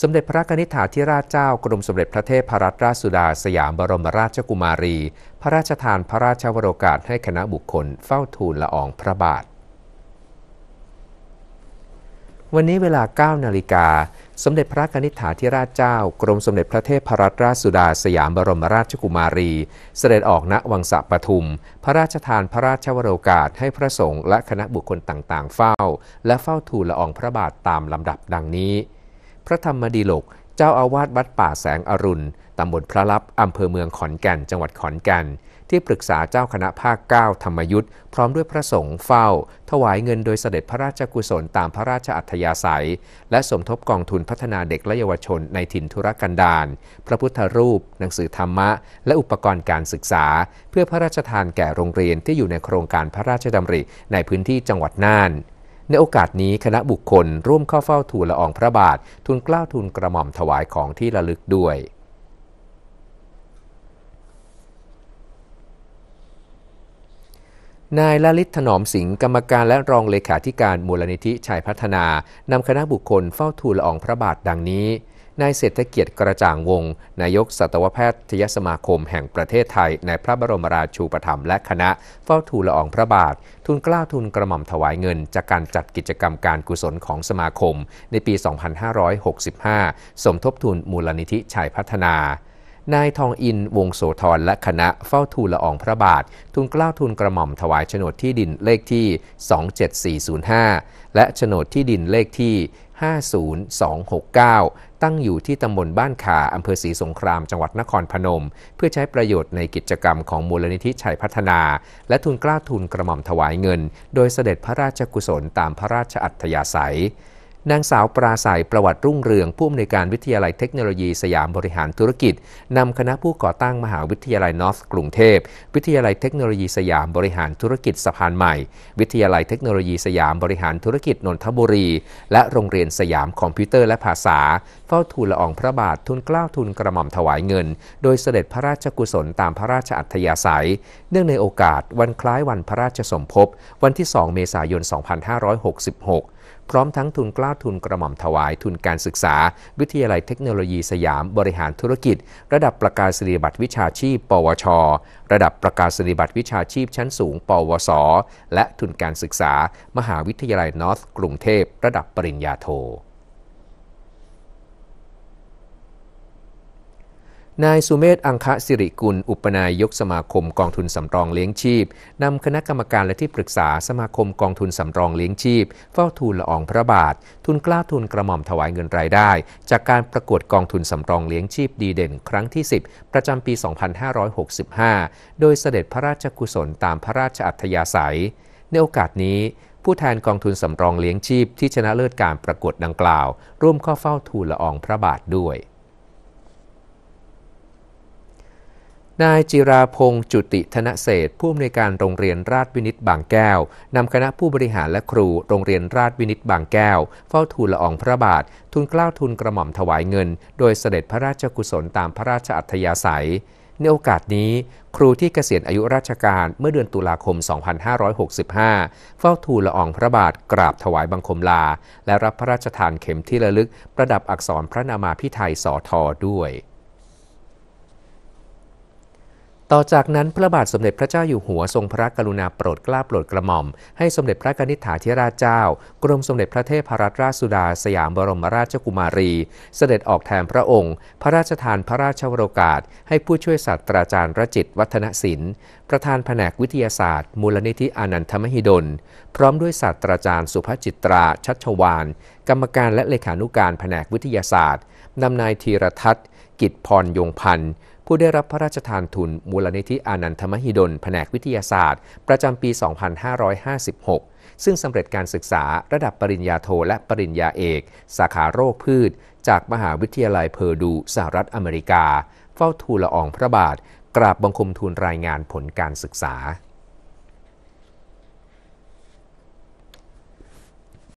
สมเด็จพระนิธิถาธิราชเจ้ากรมสมเด็จพระเทพรัตนราชสุดาสยามบรมราชกุมารี พระราชทานพระราชวโรกาสให้คณะบุคคลเฝ้าทูลละอองพระบาท วันนี้เวลา9นาฬิกาสมเด็จพระนิธิถาธิราชเจ้ากรมสมเด็จพระเทพรัตนราชสุดาสยามบรมราชกุมารี เสด็จออกณวังสะปทุม พระราชทานพระราชวโรกาสให้พระสงฆ์และคณะบุคคลต่าง ๆ เฝ้าและเฝ้าทูลละอองพระบาทตามลำดับดังนี้พระธรรมดีโลก เจ้าอาวาสวัดป่าแสงอรุณ ตำบลพระลับ อำเภอเมืองขอนแก่น จังหวัดขอนแก่น ที่ปรึกษาเจ้าคณะภาค 9 ธรรมยุทธ์พร้อมด้วยพระสงฆ์เฝ้า ถวายเงินโดยเสด็จพระราชกุศลตามพระราชอัธยาศัย และสมทบกองทุนพัฒนาเด็กและเยาวชนในถิ่นธุรกันดารพระพุทธรูป หนังสือธรรมะ และอุปกรณ์การศึกษา เพื่อพระราชทานแก่โรงเรียนที่อยู่ในโครงการพระราชดำริในพื้นที่จังหวัดน่านในโอกาสนี้คณะบุคคลร่วมเข้าเฝ้าทูลละอองพระบาท ทุนกล้าวทูลกระหม่อมถวายของที่ระลึกด้วย นายลลิตถนอมสิงห์กรรมการและรองเลขาธิการมูลนิธิชัยพัฒนา นำคณะบุคคลเฝ้าทูลละอองพระบาทดังนี้นายเศรษฐเกียรติกระจ่างวงนายกสัตวแพทยสมาคมแห่งประเทศไทยในพระบรมราชูปถัมภ์และคณะเฝ้าทูลละอองพระบาท ทุนกล้าทุนกระหม่อมถวายเงินจากการจัดกิจกรรมการกุศลของสมาคม ในปี 2565 สมทบทุนมูลนิธิชัยพัฒนานายทองอินวงโสธรและคณะเฝ้าทูลละอองพระบาท ทุนกล้าวทุนกระหม่อมถวายโฉนดที่ดินเลขที่ 27405 และโฉนดที่ดินเลขที่ 50269 ตั้งอยู่ที่ตำบลบ้านขาอำเภอศรีสงคราม จังหวัดนครพนม เพื่อใช้ประโยชน์ในกิจกรรมของมูลนิธิชัยพัฒนา และทุนกล้าวทุนกระหม่อมถวายเงิน โดยเสด็จพระราชกุศลตามพระราชอัธยาศัยนางสาวปราศัยประวัติรุ่งเรืองผู้อำนวยการวิทยาลัยเทคโนโลยีสยามบริหารธุรกิจนำคณะผู้ก่อตั้งมหาวิทยาลัยนอร์ทกรุงเทพ วิทยาลัยเทคโนโลยีสยามบริหารธุรกิจสะพานใหม่ วิทยาลัยเทคโนโลยีสยามบริหารธุรกิจนนทบุรี และโรงเรียนสยามคอมพิวเตอร์และภาษา เฝ้าทูลละอองพระบาททุนเกล้าทุนกระหม่อมถวายเงิน โดยเสด็จพระราชกุศลตามพระราชอัธยาศัย เนื่องในโอกาสวันคล้ายวันพระราชสมภพ วันที่ 2 เมษายน 2566พร้อมทั้งทุนกล้าทุนกระหม่อมถวายทุนการศึกษา วิทยาลัยเทคโนโลยีสยามบริหารธุรกิจ ระดับประกาศนียบัตรวิชาชีพ ปวช ระดับประกาศนียบัตรวิชาชีพชั้นสูง ปวสและทุนการศึกษา มหาวิทยาลัยนอร์ทกรุงเทพระดับปริญญาโทนายสุเมธอังคะสิริกุล อุปนายกสมาคมกองทุนสำรองเลี้ยงชีพนำคณะกรรมการและที่ปรึกษาสมาคมกองทุนสำรองเลี้ยงชีพ เฝ้าทูลละอองพระบาท ทุนกล้าทุนกระหม่อมถวายเงินรายได้จากการประกวดกองทุนสำรองเลี้ยงชีพดีเด่น ครั้งที่ 10 ประจำปี 2565 โดยเสด็จพระราชกุศลตามพระราชอัธยาศัยในโอกาสนี้ ผู้แทนกองทุนสำรองเลี้ยงชีพที่ชนะเลิศการประกวดดังกล่าว ร่วมข้อเฝ้าทูลละอองพระบาทด้วยนายจิราพงศ์จุติธนเศษผู้อำนวยการโรงเรียนราชวินิตบางแก้วนำคณะผู้บริหารและครูโรงเรียนราชวินิตบางแก้ว เฝ้าทูลละอองพระบาททุนกล้าวทุนกระหม่อมถวายเงิน โดยเสด็จพระราชกุศลตามพระราชอัธยาศัย ในโอกาสนี้ครูที่เกษียณอายุราชการเมื่อเดือนตุลาคม 2565 เฝ้าทูลละอองพระบาทกราบถวายบังคมลา และรับพระราชทานเข็มที่ระลึกประดับอักษรพระนามาพิไทยสอทอด้วยต่อจากนั้น พระบาทสมเด็จพระเจ้าอยู่หัวทรงพระกรุณาโปรดเกล้าโปรดกระหม่อม ให้สมเด็จพระนิธิถาธิราชเจ้า กรมสมเด็จพระเทพรัตนราชสุดา สยามบรมราชกุมารี เสด็จออกแทนพระองค์ พระราชทานพระราชวโรกาสให้ผู้ช่วยศาสตราจารย์รจิตวัฒนศิลป์ ประธานแผนกวิทยาศาสตร์ มูลนิธิอนันทมหิดล พร้อมด้วยศาสตราจารย์สุภจิตราชัชวานกรรมการและเลขานุการแผนกวิทยาศาสตร์นำนายธีรทัศน์ กิจพรยงพันธ์ผู้ได้รับพระราชทานทุนมูลนิธิอานันทมหิดล แผนกวิทยาศาสตร์ ประจำปี 2556 ซึ่งสำเร็จการศึกษาระดับปริญญาโทและปริญญาเอก สาขาโรคพืช จากมหาวิทยาลัยเพอร์ดูสหรัฐอเมริกา เฝ้าทูลละอองพระบาท กราบบังคมทูลรายงานผลการศึกษา